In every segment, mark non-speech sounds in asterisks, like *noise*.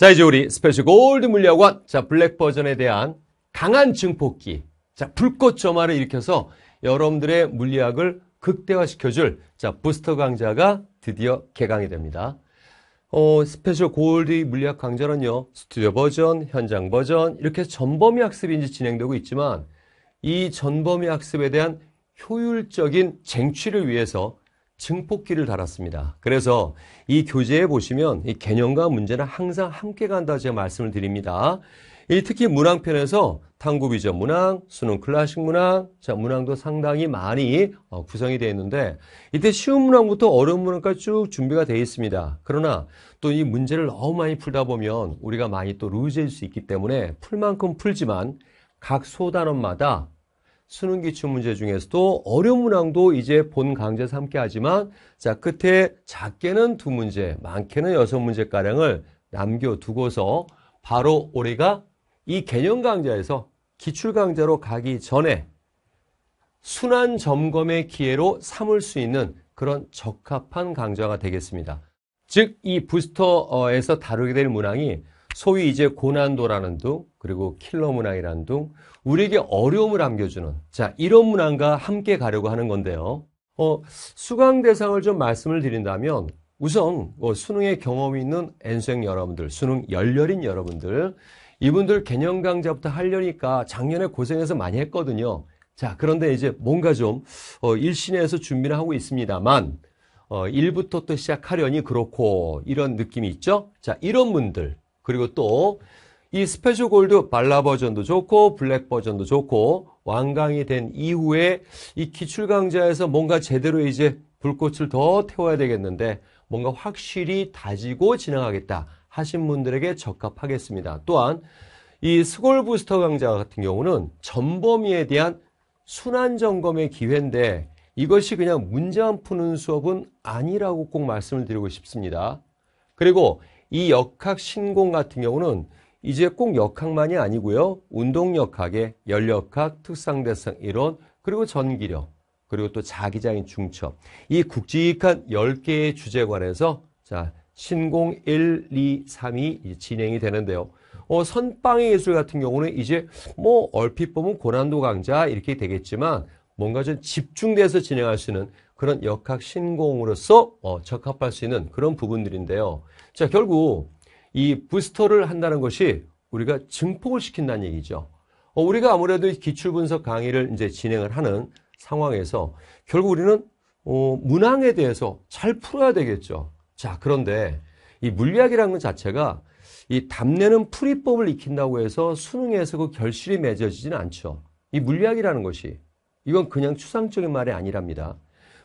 자, 이제 우리 스페셜 골드 물리학원, 자, 블랙 버전에 대한 강한 증폭기, 자, 불꽃 점화를 일으켜서 여러분들의 물리학을 극대화시켜줄, 자, 부스터 강좌가 드디어 개강이 됩니다. 어, 스페셜 골드 물리학 강좌는요, 스튜디오 버전, 현장 버전, 이렇게 전범위 학습이 이제 진행되고 있지만, 이 전범위 학습에 대한 효율적인 쟁취를 위해서 증폭기를 달았습니다. 그래서 이 교재에 보시면 이 개념과 문제는 항상 함께 간다 제가 말씀을 드립니다. 이 특히 문항편에서 탐구비전 문항, 수능 클래식 문항, 자 문항도 상당히 많이 어, 구성이 되어 있는데 이때 쉬운 문항부터 어려운 문항까지 쭉 준비가 되어 있습니다. 그러나 또 이 문제를 너무 많이 풀다 보면 우리가 많이 또 루즈할 수 있기 때문에 풀만큼 풀지만 각 소단원마다 수능 기출 문제 중에서도 어려운 문항도 이제 본 강좌에서 함께 하지만 자 끝에 작게는 두 문제, 많게는 여섯 문제가량을 남겨두고서 바로 우리가 이 개념 강좌에서 기출 강좌로 가기 전에 순환 점검의 기회로 삼을 수 있는 그런 적합한 강좌가 되겠습니다. 즉, 이 부스터에서 다루게 될 문항이 소위 이제 고난도라는 둥 그리고 킬러 문항이라는 둥 우리에게 어려움을 안겨주는 자 이런 문항과 함께 가려고 하는 건데요. 어, 수강 대상을 좀 말씀을 드린다면 우선 어, 수능의 경험이 있는 N수행 여러분들, 수능 열렬인 여러분들 이분들 개념 강좌부터 하려니까 작년에 고생해서 많이 했거든요. 자 그런데 이제 뭔가 좀 어, 일신에서 준비를 하고 있습니다만 어, 1부터 또 시작하려니 그렇고 이런 느낌이 있죠? 자, 이런 분들 그리고 또 이 스페셜 골드 발라 버전도 좋고 블랙 버전도 좋고 완강이 된 이후에 이 기출강좌에서 뭔가 제대로 이제 불꽃을 더 태워야 되겠는데 뭔가 확실히 다지고 진행하겠다 하신 분들에게 적합하겠습니다. 또한 이 스골 부스터 강좌 같은 경우는 전범위에 대한 순환 점검의 기회인데 이것이 그냥 문제만 푸는 수업은 아니라고 꼭 말씀을 드리고 싶습니다. 그리고 이 역학 신공 같은 경우는 이제 꼭 역학만이 아니고요. 운동역학의 열역학, 특상대상 이론, 그리고 전기력, 그리고 또 자기장인 중첩. 이국지직한 10개의 주제관에서자 신공 1, 2, 3이 진행이 되는데요. 어, 선빵의 예술 같은 경우는 이제 뭐 얼핏 보면 고난도 강좌 이렇게 되겠지만 뭔가 좀 집중돼서 진행할 수 있는 그런 역학 신공으로서 어, 적합할 수 있는 그런 부분들인데요. 자, 결국 이 부스터를 한다는 것이 우리가 증폭을 시킨다는 얘기죠. 어, 우리가 아무래도 기출 분석 강의를 이제 진행을 하는 상황에서 결국 우리는 어, 문항에 대해서 잘 풀어야 되겠죠. 자, 그런데 이 물리학이라는 것 자체가 이담내는 풀이법을 익힌다고 해서 수능에서 그 결실이 맺어지진 않죠. 이 물리학이라는 것이 이건 그냥 추상적인 말이 아니랍니다.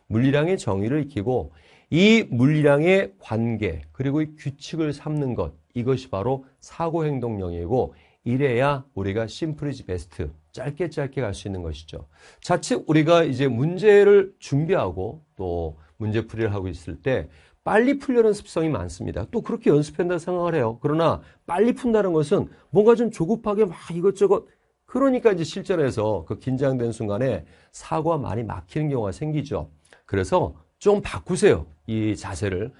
물리량의 정의를 익히고 이 물리량의 관계 그리고 이 규칙을 삼는 것 이것이 바로 사고 행동 영역이고 이래야 우리가 심플이즈 베스트 짧게 짧게 갈 수 있는 것이죠. 자칫 우리가 이제 문제를 준비하고 또 문제풀이를 하고 있을 때 빨리 풀려는 습성이 많습니다. 또 그렇게 연습한다 생각을 해요. 그러나 빨리 푼다는 것은 뭔가 좀 조급하게 막 이것저것 그러니까 이제 실전에서 그 긴장된 순간에 사고가 많이 막히는 경우가 생기죠. 그래서 좀 바꾸세요. 이 자세를.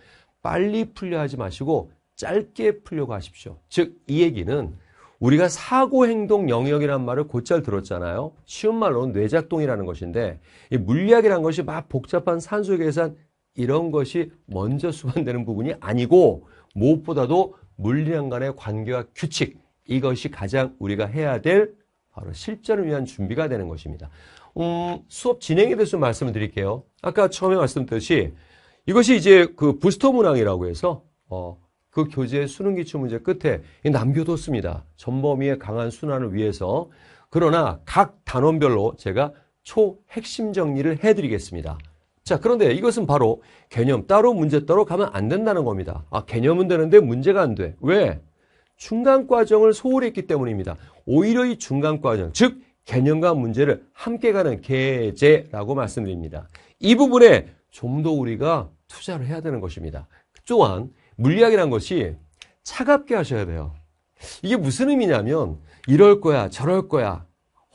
빨리 풀려 하지 마시고 짧게 풀려고 하십시오. 즉, 이 얘기는 우리가 사고 행동 영역이란 말을 곧잘 들었잖아요. 쉬운 말로는 뇌작동이라는 것인데 이 물리학이란 것이 막 복잡한 산수 계산 이런 것이 먼저 수반되는 부분이 아니고 무엇보다도 물리학 간의 관계와 규칙 이것이 가장 우리가 해야 될 바로 실전을 위한 준비가 되는 것입니다. 음, 수업 진행에 대해서 말씀을 드릴게요. 아까 처음에 말씀드렸듯이 이것이 이제 그 부스터 문항이라고 해서 어, 그 교재의 수능 기출 문제 끝에 남겨뒀습니다. 전범위의 강한 순환을 위해서 그러나 각 단원별로 제가 초핵심 정리를 해드리겠습니다. 자, 그런데 이것은 바로 개념 따로 문제 따로 가면 안 된다는 겁니다. 아, 개념은 되는데 문제가 안 돼. 왜? 중간 과정을 소홀히 했기 때문입니다. 오히려 이 중간 과정, 즉 개념과 문제를 함께 가는 계제라고 말씀드립니다. 이 부분에 좀 더 우리가 투자를 해야 되는 것입니다. 또한 물리학이란 것이 차갑게 하셔야 돼요. 이게 무슨 의미냐면 이럴 거야, 저럴 거야,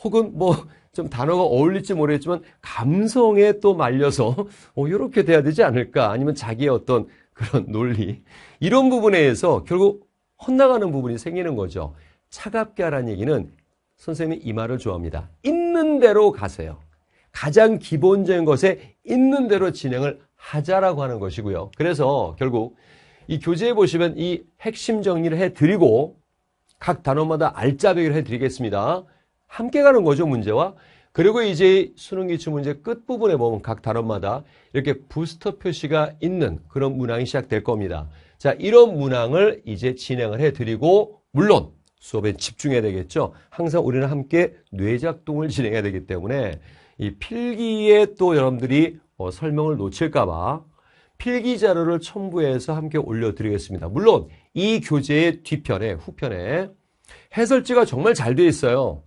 혹은 뭐 좀 단어가 어울릴지 모르겠지만 감성에 또 말려서 *laughs* 어, 이렇게 돼야 되지 않을까? 아니면 자기의 어떤 그런 논리 이런 부분에 의해서 결국 혼나가는 부분이 생기는 거죠. 차갑게 하라는 얘기는 선생님이 이 말을 좋아합니다. 있는 대로 가세요. 가장 기본적인 것에 있는 대로 진행을 하자라고 하는 것이고요. 그래서 결국 이 교재에 보시면 이 핵심 정리를 해드리고 각 단어마다 알짜배기를 해드리겠습니다. 함께 가는 거죠, 문제와. 그리고 이제 수능 기출 문제 끝부분에 보면 각 단어마다 이렇게 부스터 표시가 있는 그런 문항이 시작될 겁니다. 자, 이런 문항을 이제 진행을 해드리고, 물론 수업에 집중해야 되겠죠. 항상 우리는 함께 뇌작동을 *laughs* 진행해야 되기 때문에 이 필기에 또 여러분들이 어, 설명을 놓칠까봐 필기 자료를 첨부해서 함께 올려드리겠습니다. 물론 이 교재의 뒤편에, 후편에 해설지가 정말 잘 되어 있어요.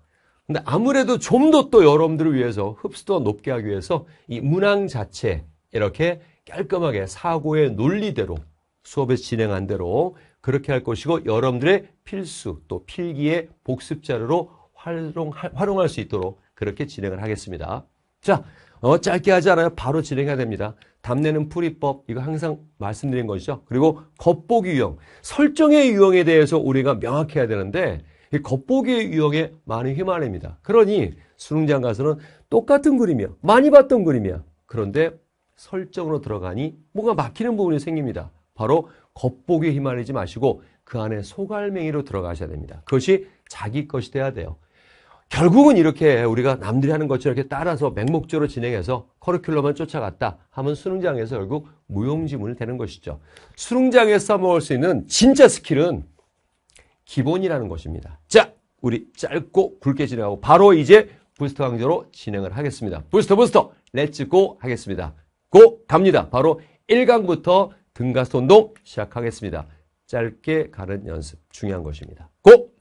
근데 아무래도 좀 더 또 여러분들을 위해서 흡수도 높게 하기 위해서 이 문항 자체 이렇게 깔끔하게 사고의 논리대로 수업에서 진행한 대로 그렇게 할 것이고 여러분들의 필수 또 필기의 복습 자료로 활용, 할수 있도록 그렇게 진행을 하겠습니다. 자, 어, 짧게 하지 않아요. 바로 진행해야 됩니다. 답내는 풀이법 이거 항상 말씀드린 것이죠. 그리고 겉보기 유형, 설정의 유형에 대해서 우리가 명확 해야 되는데 이 겉보기 유형에 많은 휘말입니다. 그러니 수능장 가서는 똑같은 그림이야. 많이 봤던 그림이야. 그런데 설정으로 들어가니 뭔가 막히는 부분이 생깁니다. 바로 겉보기에 휘말리지 마시고 그 안에 소갈맹이로 들어가셔야 됩니다. 그것이 자기 것이 돼야 돼요. 결국은 이렇게 우리가 남들이 하는 것처럼 이렇게 따라서 맹목적으로 진행해서 커리큘럼만 쫓아갔다 하면 수능장에서 결국 무용지물이 되는 것이죠. 수능장에서 써먹을 수 있는 진짜 스킬은 기본이라는 것입니다. 자, 우리 짧고 굵게 진행하고 바로 이제 부스터 강좌로 진행을 하겠습니다. 부스터 부스터 렛츠고 하겠습니다. 고 갑니다. 바로 1강부터 등가스 운동 시작하겠습니다. 짧게 가는 연습 중요한 것입니다. 고!